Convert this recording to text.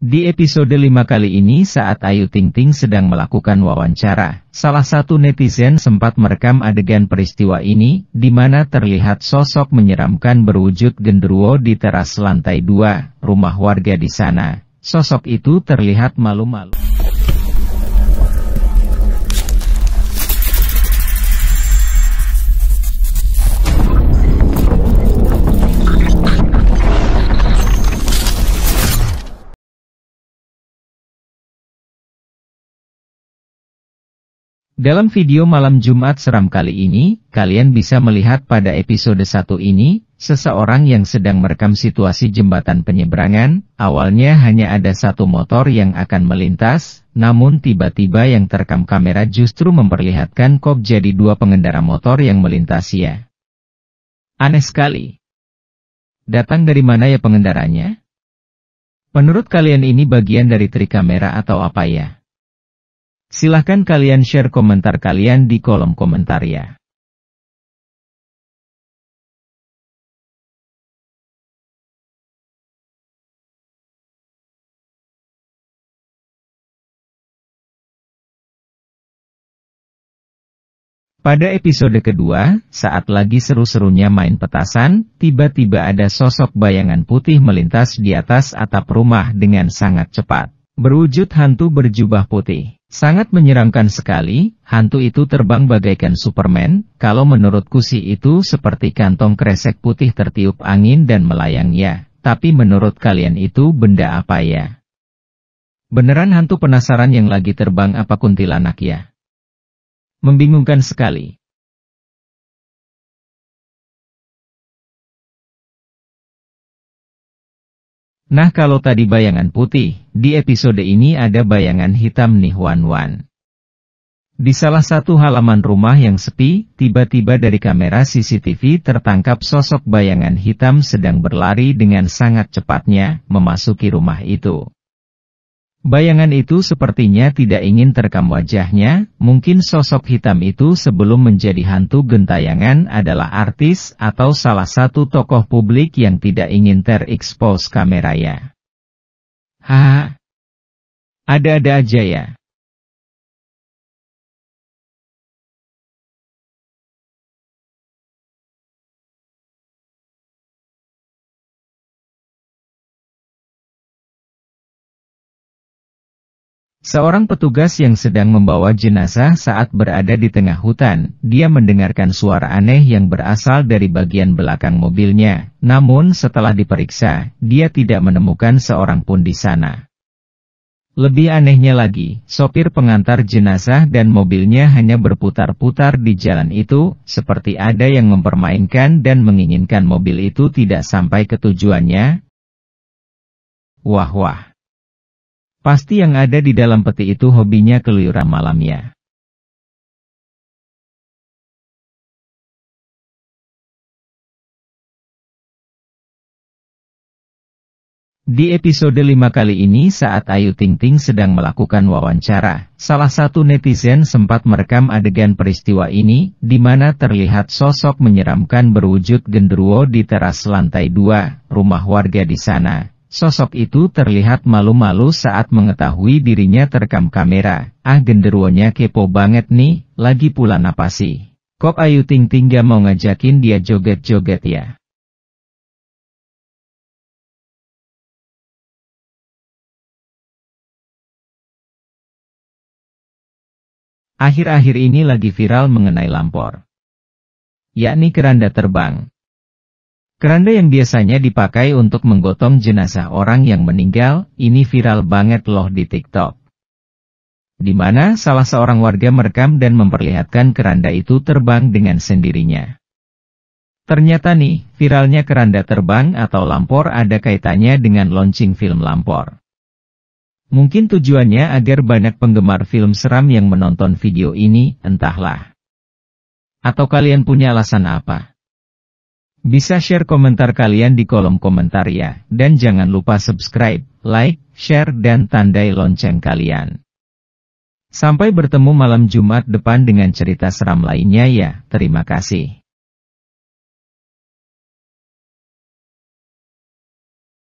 Di episode lima kali ini saat Ayu Ting Ting sedang melakukan wawancara, salah satu netizen sempat merekam adegan peristiwa ini, di mana terlihat sosok menyeramkan berwujud genderuwo di teras lantai dua rumah warga di sana. Sosok itu terlihat malu-malu. Dalam video malam Jumat seram kali ini, kalian bisa melihat pada episode satu ini, seseorang yang sedang merekam situasi jembatan penyeberangan, awalnya hanya ada satu motor yang akan melintas, namun tiba-tiba yang terekam kamera justru memperlihatkan kok jadi dua pengendara motor yang melintas ya. Aneh sekali. Datang dari mana ya pengendaranya? Menurut kalian ini bagian dari trik kamera atau apa ya? Silahkan kalian share komentar kalian di kolom komentar ya. Pada episode kedua, saat lagi seru-serunya main petasan, tiba-tiba ada sosok bayangan putih melintas di atas atap rumah dengan sangat cepat. Berwujud hantu berjubah putih. Sangat menyeramkan sekali, hantu itu terbang bagaikan Superman, kalau menurut Kusi itu seperti kantong kresek putih tertiup angin dan melayang ya, tapi menurut kalian itu benda apa ya? Beneran hantu penasaran yang lagi terbang apa kuntilanak ya? Membingungkan sekali. Nah kalau tadi bayangan putih, di episode ini ada bayangan hitam nih Wan Wan. Di salah satu halaman rumah yang sepi, tiba-tiba dari kamera CCTV tertangkap sosok bayangan hitam sedang berlari dengan sangat cepatnya memasuki rumah itu. Bayangan itu sepertinya tidak ingin terekam wajahnya, mungkin sosok hitam itu sebelum menjadi hantu gentayangan adalah artis atau salah satu tokoh publik yang tidak ingin terekspos kameranya. Haha. Ada-ada aja ya. Seorang petugas yang sedang membawa jenazah saat berada di tengah hutan, dia mendengarkan suara aneh yang berasal dari bagian belakang mobilnya. Namun setelah diperiksa, dia tidak menemukan seorang pun di sana. Lebih anehnya lagi, sopir pengantar jenazah dan mobilnya hanya berputar-putar di jalan itu, seperti ada yang mempermainkan dan menginginkan mobil itu tidak sampai ke tujuannya. Wah-wah. Pasti yang ada di dalam peti itu hobinya keluyuran malamnya. Di episode 5 kali ini saat Ayu Ting Ting sedang melakukan wawancara, salah satu netizen sempat merekam adegan peristiwa ini, di mana terlihat sosok menyeramkan berwujud genderuwo di teras lantai 2, rumah warga di sana. Sosok itu terlihat malu-malu saat mengetahui dirinya terekam kamera. Ah genderuonya kepo banget nih, lagi pula napasi. Kok Ayu Ting Ting gak mau ngajakin dia joget-joget ya? Akhir-akhir ini lagi viral mengenai lampor. Yakni keranda terbang. Keranda yang biasanya dipakai untuk menggotong jenazah orang yang meninggal, ini viral banget loh di TikTok. Di mana salah seorang warga merekam dan memperlihatkan keranda itu terbang dengan sendirinya. Ternyata nih, viralnya keranda terbang atau lampor ada kaitannya dengan launching film lampor. Mungkin tujuannya agar banyak penggemar film seram yang menonton video ini, entahlah. Atau kalian punya alasan apa? Bisa share komentar kalian di kolom komentar ya, dan jangan lupa subscribe, like, share dan tandai lonceng kalian. Sampai bertemu malam Jumat depan dengan cerita seram lainnya ya, terima kasih.